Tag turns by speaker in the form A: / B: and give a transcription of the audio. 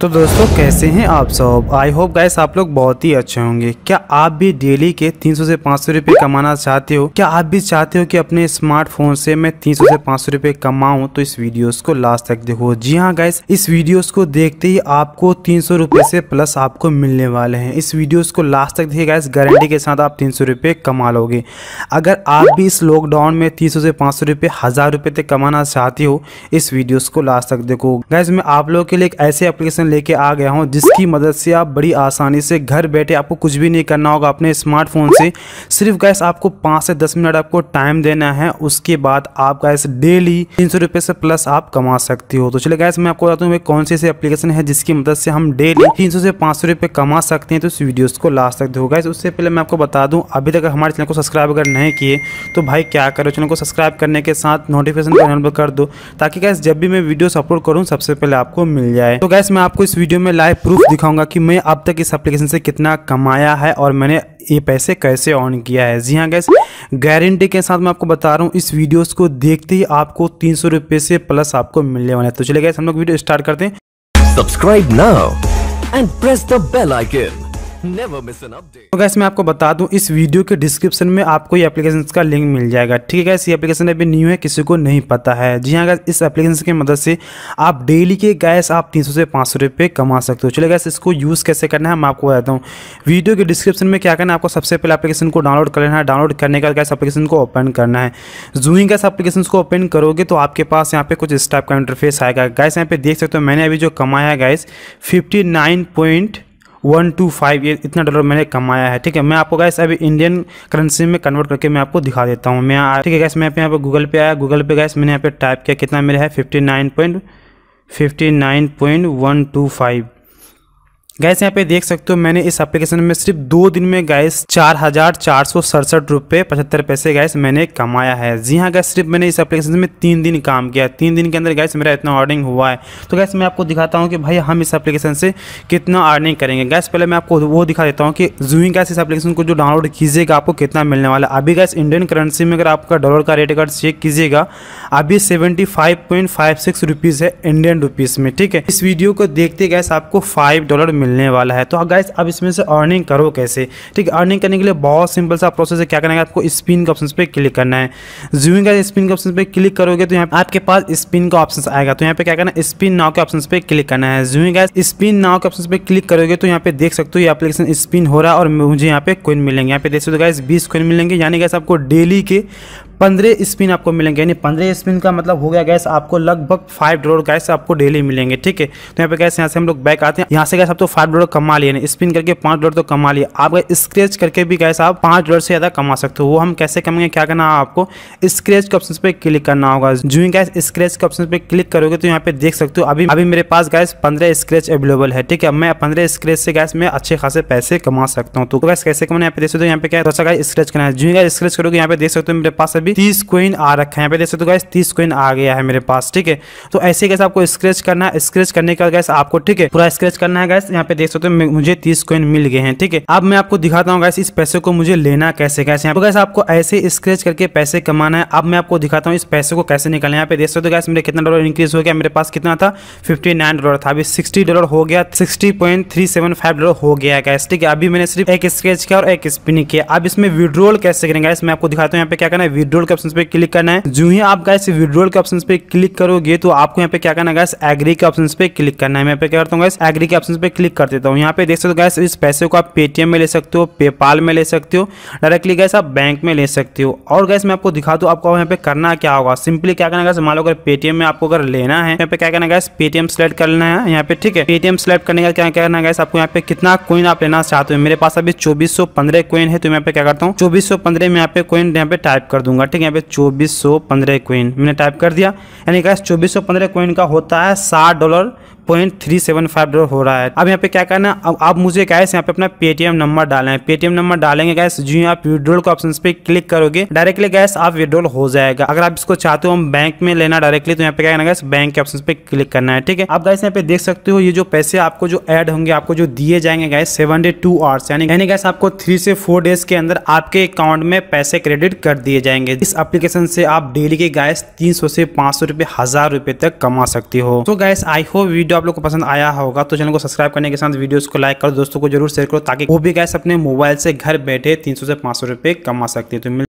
A: तो दोस्तों कैसे हैं आप सब आई होप गाइस आप लोग बहुत ही अच्छे होंगे क्या आप भी डेली के 300 से 500 रुपए कमाना चाहते हो क्या आप भी चाहते हो कि अपने स्मार्टफोन से मैं 300 से 500 रुपए कमाऊं तो इस वीडियोस को लास्ट तक देखो जी हाँ गाइस इस वीडियोस को देखते ही आपको तीन सौ से प्लस आपको मिलने वाले है इस वीडियोज को लास्ट तक देखिए गाइस गारंटी के साथ आप तीन सौ कमा लोगे अगर आप भी इस लॉकडाउन में तीन से पाँच सौ रुपए हजार तक कमाना चाहते हो इस वीडियोज को लास्ट तक देखो गाइज मैं आप लोग के लिए एक ऐसे एप्लीकेशन एप्लीकेशन लेके आ गया हूँ जिसकी मदद से आप बड़ी आसानी से घर बैठे आपको कुछ भी नहीं करना होगा अपने स्मार्टफोन से सिर्फ गैस आपको पाँच से दस मिनट आपको टाइम देना है उसके बाद आप गैस डेली तीन सौ रुपये से प्लस आप कमा सकती हो तो चलिए गैस मैं आपको बताता हूँ कौन सी ऐसी एप्लीकेशन है जिसकी मदद से हम डेली तीन सौ से पाँच सौ रुपये कमा सकते हैं तो इस वीडियोस को ला सकते हो गैस उससे पहले मैं आपको बता दूँ अभी तक हमारे चैनल को सब्सक्राइब अगर नहीं किए तो भाई क्या करो चैनल को सब्सक्राइब करने के साथ नोटिफिकेशन को कर दो ताकि गैस जब भी मैं वीडियोस अपलोड करूँ सबसे पहले आपको मिल जाए तो गैस मैं आपको आपको इस वीडियो में लाइव प्रूफ दिखाऊंगा कि मैं अब तक इस एप्लीकेशन से कितना कमाया है और मैंने ये पैसे कैसे ऑन किया है जी हाँ गैस गारंटी के साथ मैं आपको बता रहा हूँ इस वीडियोस को देखते ही आपको तीन सौ से प्लस आपको मिलने वाला है तो चले गए हम लोग वीडियो स्टार्ट करते हैं सब्सक्राइब ना and press the bell icon तो गैस मैं आपको बता दूं इस वीडियो के डिस्क्रिप्शन में आपको ये एप्लीकेशन का लिंक मिल जाएगा ठीक है गैस ये एप्लीकेशन अभी न्यू है किसी को नहीं पता है जी हाँ गैस इस एप्लीकेशन की मदद से आप डेली के गैस आप 300 से 500 रुपये कमा सकते हो चलिए गैस इसको यूज़ कैसे करना है मैं आपको बताता हूँ वीडियो के डिस्क्रिप्शन में क्या करना है आपको सबसे पहले एप्लीकेशन को डाउनलोड कर लेना है डाउनलोड करने का गैस एप्लीकेशन को ओपन करना है जूइंग गैस एप्लीकेशन को ओपन करोगे तो आपके पास यहाँ पे कुछ इस टाइप का इंटरफेस आएगा गैस यहाँ पे देख सकते हो मैंने अभी जो कमाया guys fifty one two five ये इतना डॉलर मैंने कमाया है ठीक है मैं आपको गैस अभी इंडियन करेंसी में कन्वर्ट करके मैं आपको दिखा देता हूँ मैं ठीक है गैस मैं यहाँ पे यहाँ गूगल पे आया गूगल पे गैस मैंने यहाँ पे टाइप किया कितना मेरा है fifty nine point fifty nine point one two five guys यहाँ पे देख सकते हो मैंने इस एप्लीकेशन में सिर्फ दो दिन में गैस चार हजार चार सौ सड़सठ रुपये पचहत्तर पैसे गैस मैंने कमाया है जी हाँ गैस सिर्फ मैंने इस एप्लीकेशन में तीन दिन काम किया तीन दिन के अंदर गैस मेरा इतना अर्निंग हुआ है तो गैस मैं आपको दिखाता हूँ कि भाई हम इस एप्लीकेशन से कितना अर्निंग करेंगे गैस पहले मैं आपको वो दिखा देता हूँ कि जूंग गैस इस एप्लीकेशन को जो डाउनलोड कीजिएगा आपको कितना मिलने वाला है अभी गैस इंडियन करेंसी में अगर आपका डॉलर का रेट अगर चेक कीजिएगा अभी seventy five point five six rupees है इंडियन रुपीज़ में ठीक है इस वीडियो को देखते गैस आपको फाइव डॉलर मिल मिलने वाला है तो गाइस हाँ, अब इसमें से अर्निंग करो कैसे ठीक अर्निंग करने के लिए बहुत सिंपल सा प्रोसेस है क्या करना है आपको स्पिन के ऑप्शन पर क्लिक करना है जूमिंग का स्पिन के ऑप्शन पर क्लिक करोगे तो यहाँ आपके पास स्पिन का ऑप्शन आएगा तो यहाँ पे क्या करना है स्पिन नाव के ऑप्शन पर क्लिक करना है जूमिंग गाइस स्पिन नाव के ऑप्शन पर क्लिक करोगे तो यहाँ पे देख सकते हो ये एप्लीकेशन स्पिन हो रहा है और मुझे यहाँ पे कोइन मिलेंगे यहाँ पे देख सकते हो गाइस बीस कोइन मिलेंगे यानी गैस आपको डेली के पंद्रह स्पिन आपको मिलेंगे यानी पंद्रह स्पिन का मतलब हो गया गैस आपको लगभग फाइव ड्रॉर गैस आपको डेली मिलेंगे ठीक है तो यहाँ पे गैस यहाँ से हम लोग बैक आते हैं यहाँ से गैस आप तो फाइव ड्रॉर कमा लिए स्पिन करके पांच ड्रॉर तो कमा लिए आप स्क्रेच करके भी गैस आप पांच ड्रॉर से ज़्यादा कमा सकते हो वो हम कैसे कमेंगे क्या करना आपको स्क्रेच के ऑप्शन पे क्लिक करना होगा जो ही गैस स्क्रेच के ऑप्शन पे क्लिक करोगे तो यहाँ पे देख सकते हो अभी अभी मेरे पास गैस पंद्रह स्क्रेच अवेलेबल है ठीक है मैं पंद्रह स्क्रेच से गैस में अच्छे खासे पैसे कमा सकता हूँ तो गैस कैसे कमाना यहाँ पे देख सकते हो यहाँ पे क्या सा स्क्रेच करना है जो ही स्क्रेच करोगे यहाँ पे देख सकते हो मेरे पास अभी भी तीस क्वीन आ रखा है यहाँ पे देख सकते हो तो गैस तीस क्वीन आ गया है मेरे पास ठीक है तो ऐसे गैस आपको स्क्रेच करना है स्क्रेच करने का गैस आपको ठीक है पूरा स्क्रेच करना है गैस यहाँ पे देख सकते हो मुझे तीस क्वीन मिल गए हैं ठीक है अब मैं आपको दिखाता हूँ गैस इस पैसे को मुझे लेना कैसे गैस यहाँ पे गैस आपको ऐसे स्क्रेच करके पैसे कमाना है अब मैं आपको दिखाता हूँ इस पैसे को कैसे निकालना है यहाँ पे देख सकते हो गैस मेरे कितना डॉलर इंक्रीज हो गया मेरे पास कितना था फिफ्टी नाइन डॉलर था अभी सिक्सटी डॉलर हो गया sixty point three seven five dollar हो गया गैस ठीक है अभी मैंने सिर्फ एक स्क्रेच किया और एक स्पिन किया अब इसमें विड्रोल कैसे करेंगे गैस मैं आपको दिखाता हूँ यहाँ पे क्या करना है विड्रोल विड्रोल के ऑप्शन पे क्लिक करना है जो ही आप गैस विड्रोल के ऑप्शन पे क्लिक करोगे तो आपको यहाँ पे क्या करना गैस एग्री के ऑप्शन पे क्लिक करना है मैं क्या करता हूँ गैस एग्री के ऑप्शन पे क्लिक कर देता हूँ यहाँ पे देख सकते हो गैस इस पैसे को आप पेटीएम में ले सकते हो पेपाल में ले सकते हो डायरेक्टली गैस आप बैंक में ले सकते हो और गैस मैं आपको दिखा दू आपको यहाँ पे करना क्या होगा सिंपली क्या करना गैस मान लो अगर पेटीएम में आपको अगर लेना है यहाँ पे क्या करना गैस पेटीएम सेलेक्ट करना है यहाँ पे ठीक है पेटीएम सेलेक्ट करने का क्या करना गैस आपको यहाँ पे कितना कोइन आप लेना चाहते हो मेरे पास अभी चौबीस सौ पंद्रह कोइन है तो मैं क्या करता हूँ चौबीस सौ पंद्रह में यहाँ पे कोइन यहाँ पे टाइप कर दूंगा ठीक है यहाँ पे चौबीस सौ पंद्रह कोइन मैंने टाइप कर दिया यानी कहा चौबीस सौ पंद्रह क्विन का होता है साठ dollar point three seven five dollar हो रहा है अब यहाँ पे क्या करना है अब आप मुझे गैस यहाँ पे अपना पेटीएम नंबर डालना है पेटीएम नंबर डालेंगे गैस जो आप विड्रोल के ऑप्शन पे क्लिक करोगे डायरेक्टली गैस आप विड्रोल हो जाएगा अगर आप इसको चाहते हो हम बैंक में लेना डायरेक्टली तो यहाँ पे क्या करना गैस बैंक के ऑप्शन पे क्लिक करना है ठीक है आप गैस यहाँ पे देख सकते हो ये जो पैसे आपको जो एड होंगे आपको जो दिए जाएंगे gas seven day to hours यानी यानी गैस आपको थ्री से फोर डेज के अंदर आपके अकाउंट में पैसे क्रेडिट कर दिए जाएंगे इस एप्लीकेशन से आप डेली के गैस तीन से पांच सौ रुपए हजार रुपए तक कमा सकते हो तो गैस आई होप वीडियो आप लोग को पसंद आया होगा तो चैनल को सब्सक्राइब करने के साथ वीडियोस को लाइक करो दोस्तों को जरूर शेयर करो ताकि वो भी गैस अपने मोबाइल से घर बैठे 300 से 500 रुपए कमा सकते हैं तो